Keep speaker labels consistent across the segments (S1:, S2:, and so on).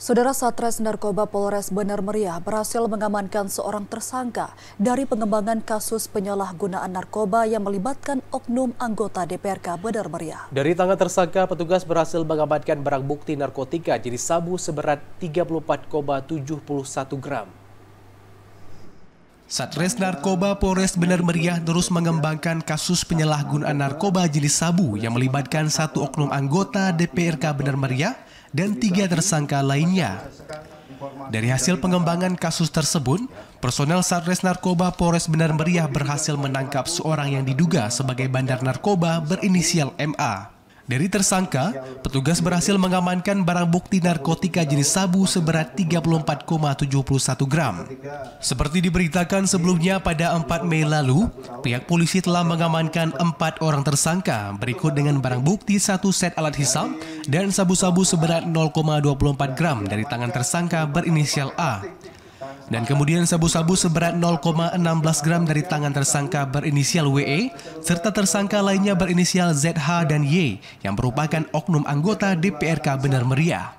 S1: Saudara Satres Narkoba Polres Bener Meriah berhasil mengamankan seorang tersangka dari pengembangan kasus penyalahgunaan narkoba yang melibatkan oknum anggota DPRK Bener Meriah. Dari tangan tersangka, petugas berhasil mengamankan barang bukti narkotika jadi sabu seberat 34,71 gram. Satres Narkoba Polres Bener Meriah terus mengembangkan kasus penyalahgunaan narkoba jenis sabu yang melibatkan satu oknum anggota DPRK Bener Meriah dan tiga tersangka lainnya. Dari hasil pengembangan kasus tersebut, personel Satres Narkoba Polres Bener Meriah berhasil menangkap seorang yang diduga sebagai bandar narkoba berinisial MA. Dari tersangka, petugas berhasil mengamankan barang bukti narkotika jenis sabu seberat 34,71 gram. Seperti diberitakan sebelumnya pada 4 Mei lalu, pihak polisi telah mengamankan empat orang tersangka berikut dengan barang bukti satu set alat hisap dan sabu-sabu seberat 0,24 gram dari tangan tersangka berinisial A. Dan kemudian sabu-sabu seberat 0,16 gram dari tangan tersangka berinisial WE, serta tersangka lainnya berinisial ZH dan Y yang merupakan oknum anggota DPRK Benar Meriah.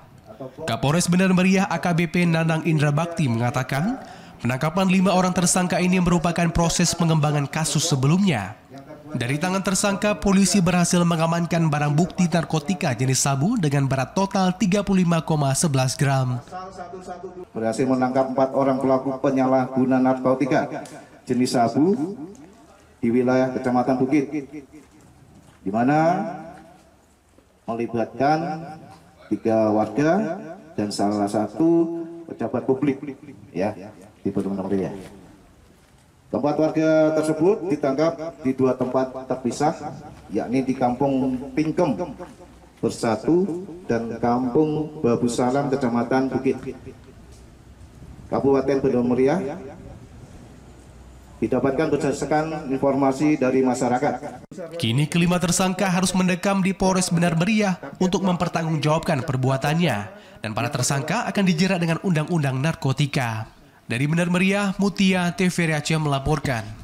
S1: Kapolres Benar Meriah AKBP Nanang Indra Bakti mengatakan, penangkapan lima orang tersangka ini merupakan proses pengembangan kasus sebelumnya. Dari tangan tersangka, polisi berhasil mengamankan barang bukti narkotika jenis sabu dengan berat total 35,11 gram.
S2: Berhasil menangkap empat orang pelaku penyalahguna narkotika jenis sabu di wilayah Kecamatan Bukit, di mana melibatkan tiga warga dan salah satu pejabat publik, ya, di Petumbang ya. Tempat warga tersebut ditangkap di dua tempat terpisah, yakni di Kampung Pingkem Bersatu dan Kampung Babu Salam, Kecamatan Bukit, Kabupaten Bendol Meriah. Didapatkan berdasarkan informasi dari masyarakat.
S1: Kini kelima tersangka harus mendekam di Polres Benar Meriah untuk mempertanggungjawabkan perbuatannya. Dan para tersangka akan dijerat dengan Undang-Undang Narkotika. Dari Benar Meriah, Mutia TV Aceh melaporkan.